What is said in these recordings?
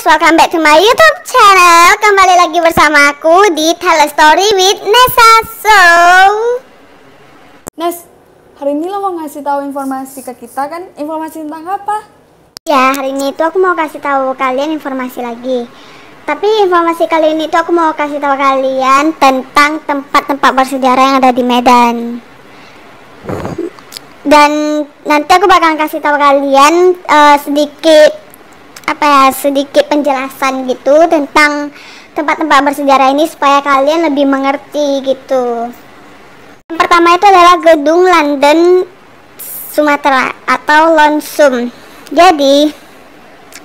guys, welcome back to my YouTube channel. Kembali lagi bersama aku di Tell Story with Nessa. So, Nes, hari ini lo mau ngasih tahu informasi ke kita kan? Informasi tentang apa? Ya, hari ini itu aku mau kasih tahu kalian informasi lagi. Tapi informasi kali ini itu aku mau kasih tahu kalian tentang tempat-tempat bersejarah yang ada di Medan dan nanti aku bakal kasih tahu kalian uh, sedikit sedikit penjelasan gitu tentang tempat-tempat bersejarah ini supaya kalian lebih mengerti gitu. Yang pertama itu adalah Gedung London Sumatera atau Lonsum. Jadi,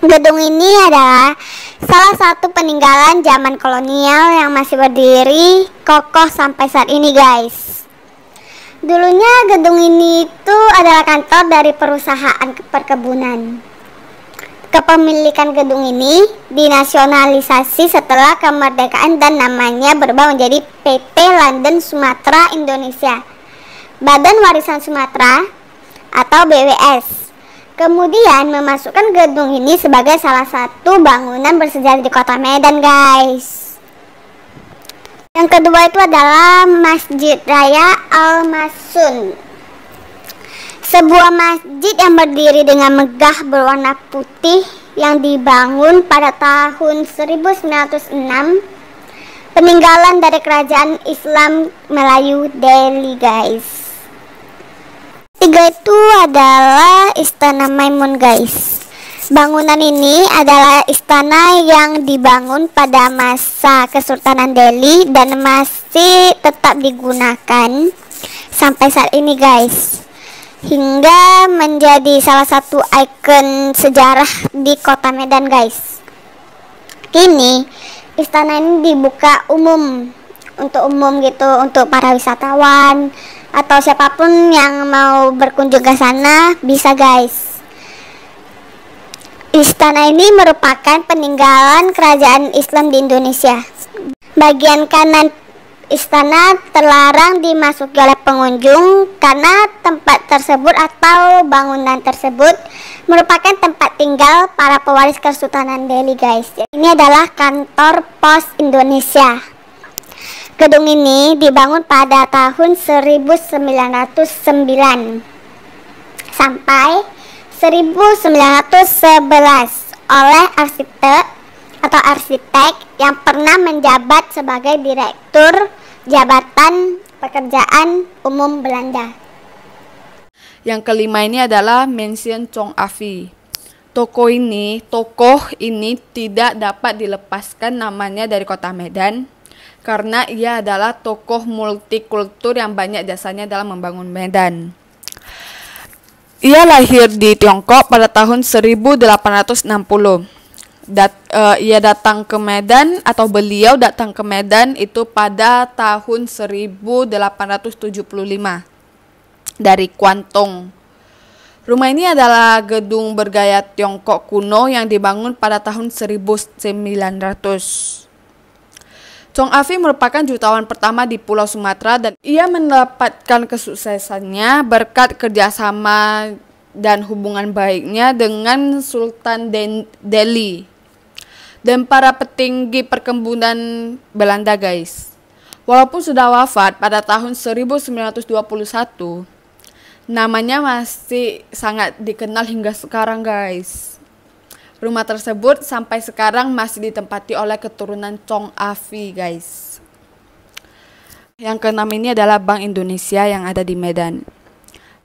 gedung ini adalah salah satu peninggalan zaman kolonial yang masih berdiri kokoh sampai saat ini, guys. Dulunya gedung ini itu adalah kantor dari perusahaan perkebunan kepemilikan gedung ini dinasionalisasi setelah kemerdekaan dan namanya berubah menjadi PT London Sumatera Indonesia Badan Warisan Sumatera atau BWS Kemudian memasukkan gedung ini sebagai salah satu bangunan bersejarah di kota Medan guys Yang kedua itu adalah Masjid Raya Al-Masun sebuah masjid yang berdiri dengan megah berwarna putih yang dibangun pada tahun 1906 peninggalan dari kerajaan Islam Melayu Delhi guys. Tiga itu adalah Istana Maimun guys. Bangunan ini adalah istana yang dibangun pada masa Kesultanan Delhi dan masih tetap digunakan sampai saat ini guys hingga menjadi salah satu ikon sejarah di kota Medan guys kini istana ini dibuka umum untuk umum gitu untuk para wisatawan atau siapapun yang mau berkunjung ke sana bisa guys istana ini merupakan peninggalan kerajaan Islam di Indonesia bagian kanan Istana terlarang dimasuki oleh pengunjung karena tempat tersebut atau bangunan tersebut merupakan tempat tinggal para pewaris Kesultanan Delhi guys. Ini adalah kantor pos Indonesia. Gedung ini dibangun pada tahun 1909 sampai 1911 oleh arsitek atau arsitek yang pernah menjabat sebagai direktur jabatan pekerjaan umum Belanda. Yang kelima ini adalah mention Chong Afi. Toko ini, tokoh ini tidak dapat dilepaskan namanya dari kota Medan karena ia adalah tokoh multikultur yang banyak jasanya dalam membangun Medan. Ia lahir di Tiongkok pada tahun 1860 dat uh, ia datang ke Medan atau beliau datang ke Medan itu pada tahun 1875 dari Kuantong. Rumah ini adalah gedung bergaya Tiongkok kuno yang dibangun pada tahun 1900. Chong Afi merupakan jutawan pertama di Pulau Sumatera dan ia mendapatkan kesuksesannya berkat kerjasama dan hubungan baiknya dengan Sultan Den Delhi dan para petinggi perkebunan Belanda guys. Walaupun sudah wafat pada tahun 1921, namanya masih sangat dikenal hingga sekarang guys. Rumah tersebut sampai sekarang masih ditempati oleh keturunan Chong Afi guys. Yang keenam ini adalah Bank Indonesia yang ada di Medan.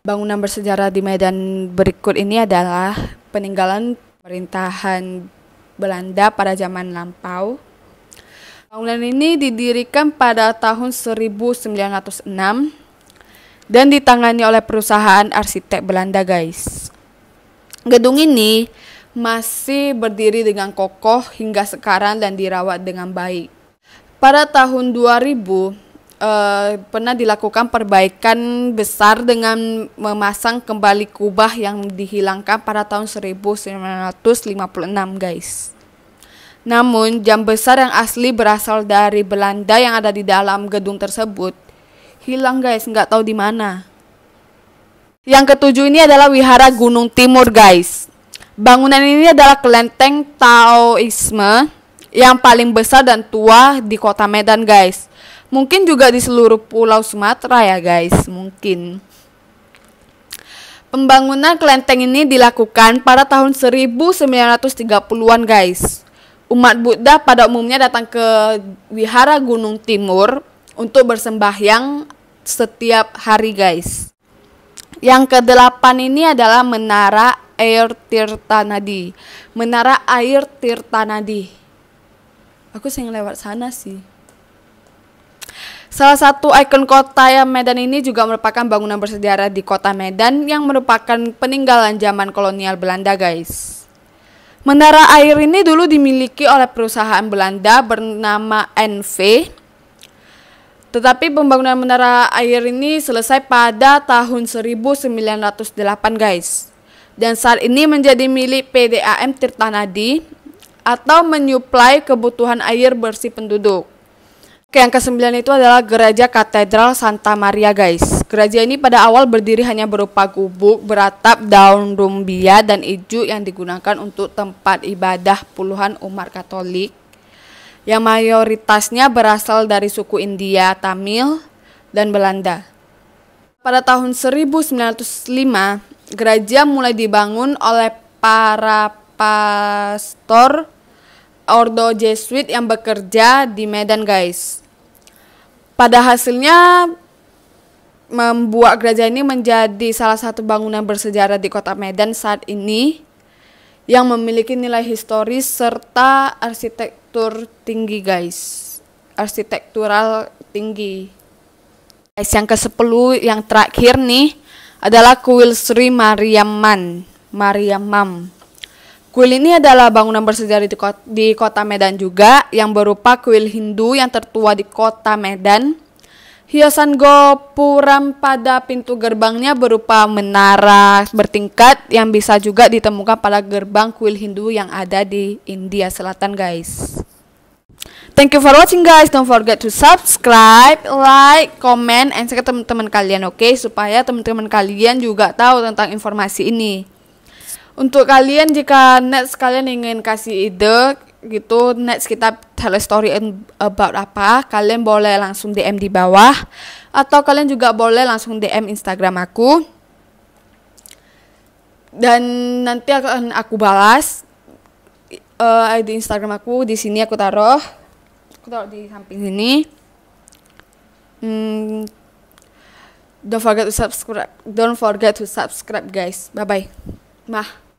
Bangunan bersejarah di Medan berikut ini adalah peninggalan pemerintahan Belanda pada zaman lampau. Bangunan ini didirikan pada tahun 1906 dan ditangani oleh perusahaan arsitek Belanda, guys. Gedung ini masih berdiri dengan kokoh hingga sekarang dan dirawat dengan baik. Pada tahun 2000, eh, pernah dilakukan perbaikan besar dengan memasang kembali kubah yang dihilangkan pada tahun 1956 guys. Namun, jam besar yang asli berasal dari Belanda yang ada di dalam gedung tersebut. Hilang guys, nggak tahu di mana. Yang ketujuh ini adalah Wihara Gunung Timur guys. Bangunan ini adalah kelenteng Taoisme yang paling besar dan tua di kota Medan guys. Mungkin juga di seluruh pulau Sumatera ya guys, mungkin. Pembangunan kelenteng ini dilakukan pada tahun 1930-an guys. Umat Buddha pada umumnya datang ke wihara Gunung Timur untuk bersembahyang setiap hari, guys. Yang kedelapan ini adalah Menara Air Tirtanadi. Menara Air Tirtanadi. Aku sering lewat sana sih. Salah satu ikon kota yang Medan ini juga merupakan bangunan bersejarah di kota Medan yang merupakan peninggalan zaman kolonial Belanda, guys. Menara air ini dulu dimiliki oleh perusahaan Belanda bernama NV. Tetapi pembangunan menara air ini selesai pada tahun 1908, guys. Dan saat ini menjadi milik PDAM Tirtanadi atau menyuplai kebutuhan air bersih penduduk. Oke, yang kesembilan itu adalah Gereja Katedral Santa Maria, guys. Gereja ini pada awal berdiri hanya berupa gubuk beratap daun rumbia dan ijuk yang digunakan untuk tempat ibadah puluhan umat Katolik yang mayoritasnya berasal dari suku India, Tamil, dan Belanda. Pada tahun 1905, gereja mulai dibangun oleh para pastor Ordo Jesuit yang bekerja di Medan, guys. Pada hasilnya membuat gereja ini menjadi salah satu bangunan bersejarah di Kota Medan saat ini yang memiliki nilai historis serta arsitektur tinggi guys. Arsitektural tinggi. Guys, yang ke-10 yang terakhir nih adalah kuil Sri Mariamman, Mariamam. Kuil ini adalah bangunan bersejarah di kota Medan juga yang berupa kuil Hindu yang tertua di kota Medan Hiasan gopuram pada pintu gerbangnya berupa menara bertingkat yang bisa juga ditemukan pada gerbang kuil Hindu yang ada di India Selatan, guys. Thank you for watching guys. Don't forget to subscribe, like, comment, and share teman-teman kalian, oke? Okay? Supaya teman-teman kalian juga tahu tentang informasi ini. Untuk kalian jika next kalian ingin kasih ide gitu next kita tell a story about apa kalian boleh langsung DM di bawah atau kalian juga boleh langsung DM Instagram aku dan nanti akan aku balas uh, di Instagram aku di sini aku taruh aku taruh di samping sini hmm, don't forget to subscribe don't forget to subscribe guys bye bye mah